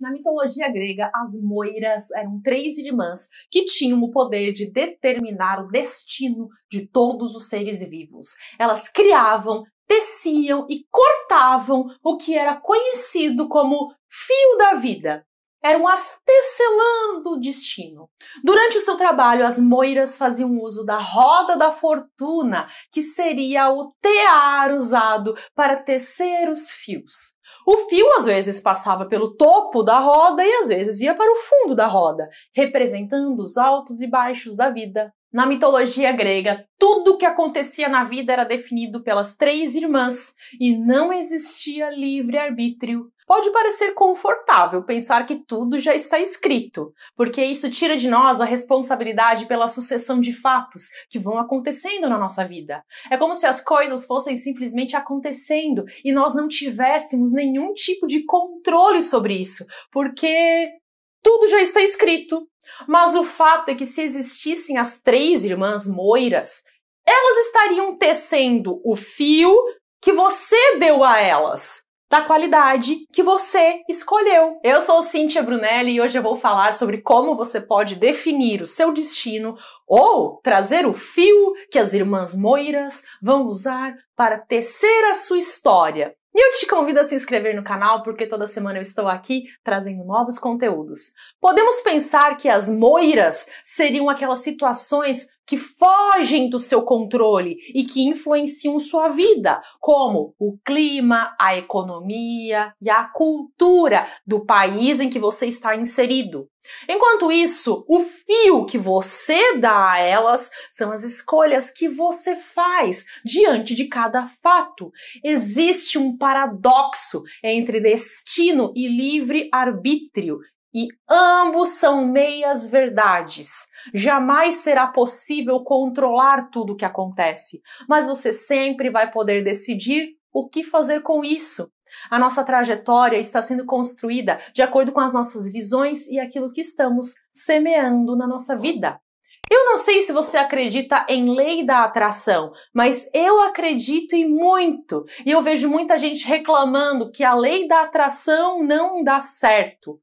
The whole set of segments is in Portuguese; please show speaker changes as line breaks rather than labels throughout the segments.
Na mitologia grega, as moiras eram três irmãs que tinham o poder de determinar o destino de todos os seres vivos. Elas criavam, teciam e cortavam o que era conhecido como fio da vida, eram as tecelãs do destino. Durante o seu trabalho, as moiras faziam uso da roda da fortuna, que seria o tear usado para tecer os fios. O fio às vezes passava pelo topo da roda e às vezes ia para o fundo da roda, representando os altos e baixos da vida. Na mitologia grega, tudo o que acontecia na vida era definido pelas três irmãs e não existia livre-arbítrio. Pode parecer confortável pensar que tudo já está escrito, porque isso tira de nós a responsabilidade pela sucessão de fatos que vão acontecendo na nossa vida. É como se as coisas fossem simplesmente acontecendo e nós não tivéssemos nenhum tipo de controle sobre isso, porque tudo já está escrito. Mas o fato é que se existissem as três irmãs Moiras, elas estariam tecendo o fio que você deu a elas da qualidade que você escolheu. Eu sou Cíntia Brunelli e hoje eu vou falar sobre como você pode definir o seu destino ou trazer o fio que as irmãs Moiras vão usar para tecer a sua história. E eu te convido a se inscrever no canal porque toda semana eu estou aqui trazendo novos conteúdos. Podemos pensar que as moiras seriam aquelas situações que fogem do seu controle e que influenciam sua vida, como o clima, a economia e a cultura do país em que você está inserido. Enquanto isso, o fio que você dá a elas são as escolhas que você faz diante de cada fato. Existe um paradoxo entre destino e livre arbítrio e ambos são meias verdades. Jamais será possível controlar tudo o que acontece, mas você sempre vai poder decidir o que fazer com isso. A nossa trajetória está sendo construída de acordo com as nossas visões e aquilo que estamos semeando na nossa vida. Eu não sei se você acredita em lei da atração, mas eu acredito e muito. E eu vejo muita gente reclamando que a lei da atração não dá certo.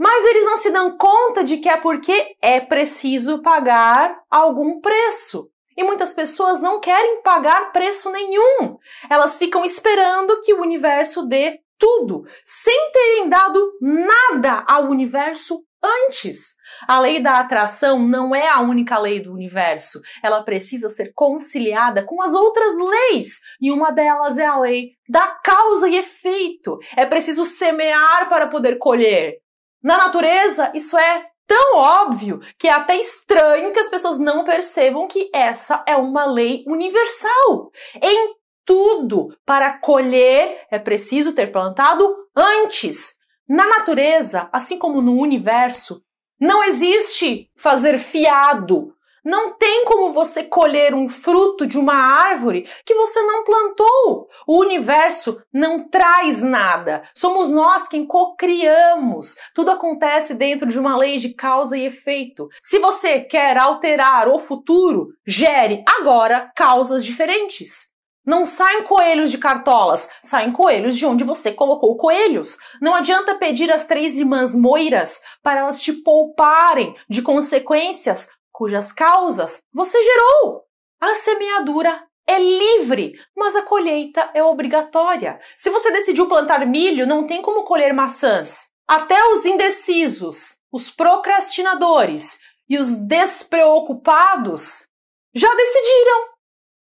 Mas eles não se dão conta de que é porque é preciso pagar algum preço. E muitas pessoas não querem pagar preço nenhum. Elas ficam esperando que o universo dê tudo, sem terem dado nada ao universo antes. A lei da atração não é a única lei do universo. Ela precisa ser conciliada com as outras leis, e uma delas é a lei da causa e efeito. É preciso semear para poder colher. Na natureza, isso é tão óbvio que é até estranho que as pessoas não percebam que essa é uma lei universal. Em tudo, para colher é preciso ter plantado antes. Na natureza, assim como no universo, não existe fazer fiado, não tem como você colher um fruto de uma árvore que você não plantou. O universo não traz nada. Somos nós quem co-criamos. Tudo acontece dentro de uma lei de causa e efeito. Se você quer alterar o futuro, gere agora causas diferentes. Não saem coelhos de cartolas, saem coelhos de onde você colocou coelhos. Não adianta pedir às três irmãs moiras para elas te pouparem de consequências cujas causas você gerou. A semeadura é livre, mas a colheita é obrigatória. Se você decidiu plantar milho, não tem como colher maçãs. Até os indecisos, os procrastinadores e os despreocupados já decidiram.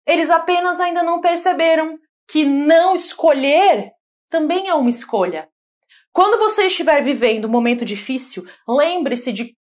Eles apenas ainda não perceberam que não escolher também é uma escolha. Quando você estiver vivendo um momento difícil, lembre-se de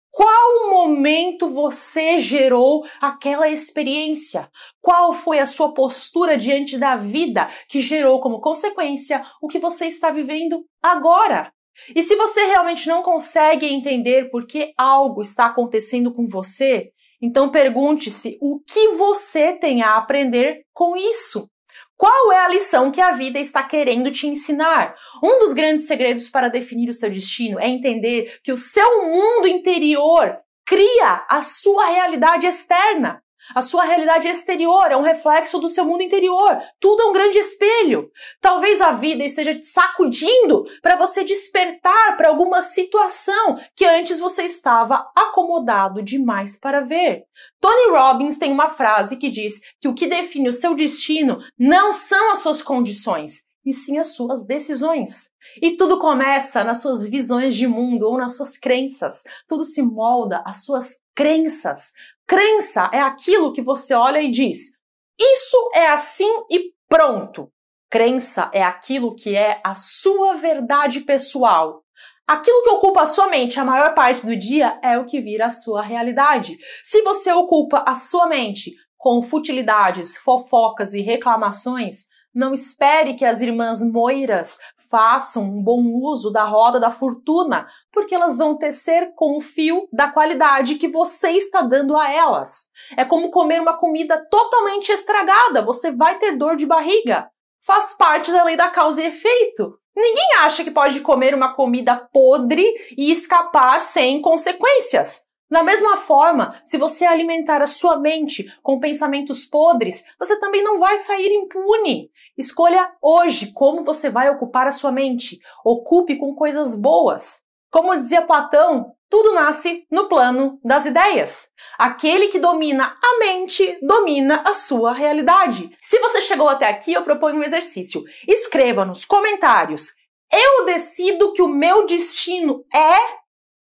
momento você gerou aquela experiência? Qual foi a sua postura diante da vida que gerou como consequência o que você está vivendo agora? E se você realmente não consegue entender por que algo está acontecendo com você, então pergunte-se o que você tem a aprender com isso. Qual é a lição que a vida está querendo te ensinar? Um dos grandes segredos para definir o seu destino é entender que o seu mundo interior cria a sua realidade externa. A sua realidade exterior é um reflexo do seu mundo interior. Tudo é um grande espelho. Talvez a vida esteja te sacudindo para você despertar para alguma situação que antes você estava acomodado demais para ver. Tony Robbins tem uma frase que diz que o que define o seu destino não são as suas condições, e sim as suas decisões. E tudo começa nas suas visões de mundo ou nas suas crenças. Tudo se molda às suas crenças. Crença é aquilo que você olha e diz: isso é assim e pronto. Crença é aquilo que é a sua verdade pessoal. Aquilo que ocupa a sua mente a maior parte do dia é o que vira a sua realidade. Se você ocupa a sua mente com futilidades, fofocas e reclamações, não espere que as irmãs Moiras façam um bom uso da roda da fortuna, porque elas vão tecer com o fio da qualidade que você está dando a elas. É como comer uma comida totalmente estragada, você vai ter dor de barriga. Faz parte da lei da causa e efeito. Ninguém acha que pode comer uma comida podre e escapar sem consequências. Da mesma forma, se você alimentar a sua mente com pensamentos podres, você também não vai sair impune. Escolha hoje como você vai ocupar a sua mente. Ocupe com coisas boas. Como dizia Platão, tudo nasce no plano das ideias. Aquele que domina a mente domina a sua realidade. Se você chegou até aqui, eu proponho um exercício. Escreva nos comentários: eu decido que o meu destino é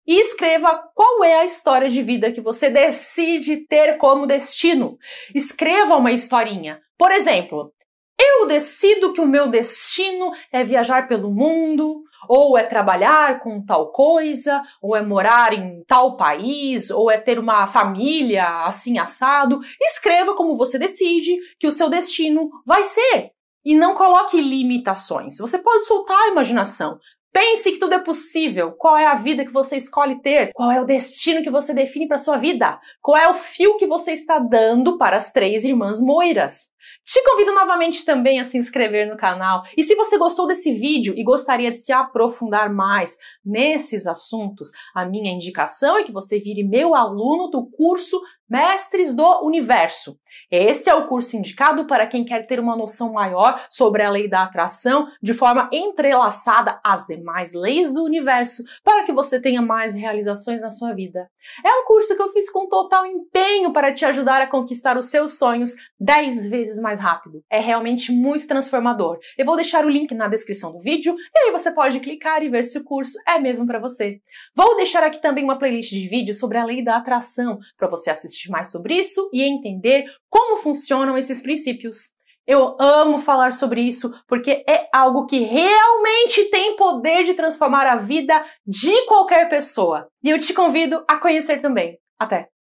e escreva qual é a história de vida que você decide ter como destino. Escreva uma historinha. Por exemplo, eu decido que o meu destino é viajar pelo mundo, ou é trabalhar com tal coisa, ou é morar em tal país, ou é ter uma família assim assado. Escreva como você decide que o seu destino vai ser. E não coloque limitações. Você pode soltar a imaginação. Pense que tudo é possível. Qual é a vida que você escolhe ter? Qual é o destino que você define para sua vida? Qual é o fio que você está dando para as três irmãs Moiras? Te convido novamente também a se inscrever no canal. E se você gostou desse vídeo e gostaria de se aprofundar mais nesses assuntos, a minha indicação é que você vire meu aluno do curso Mestres do Universo. Esse é o curso indicado para quem quer ter uma noção maior sobre a lei da atração de forma entrelaçada às demais leis do universo, para que você tenha mais realizações na sua vida. É um curso que eu fiz com total empenho para te ajudar a conquistar os seus sonhos 10 vezes mais rápido. É realmente muito transformador. Eu vou deixar o link na descrição do vídeo e aí você pode clicar e ver se o curso é mesmo para você. Vou deixar aqui também uma playlist de vídeos sobre a lei da atração para você assistir mais sobre isso e entender como funcionam esses princípios. Eu amo falar sobre isso porque é algo que realmente tem poder de transformar a vida de qualquer pessoa. E eu te convido a conhecer também. Até!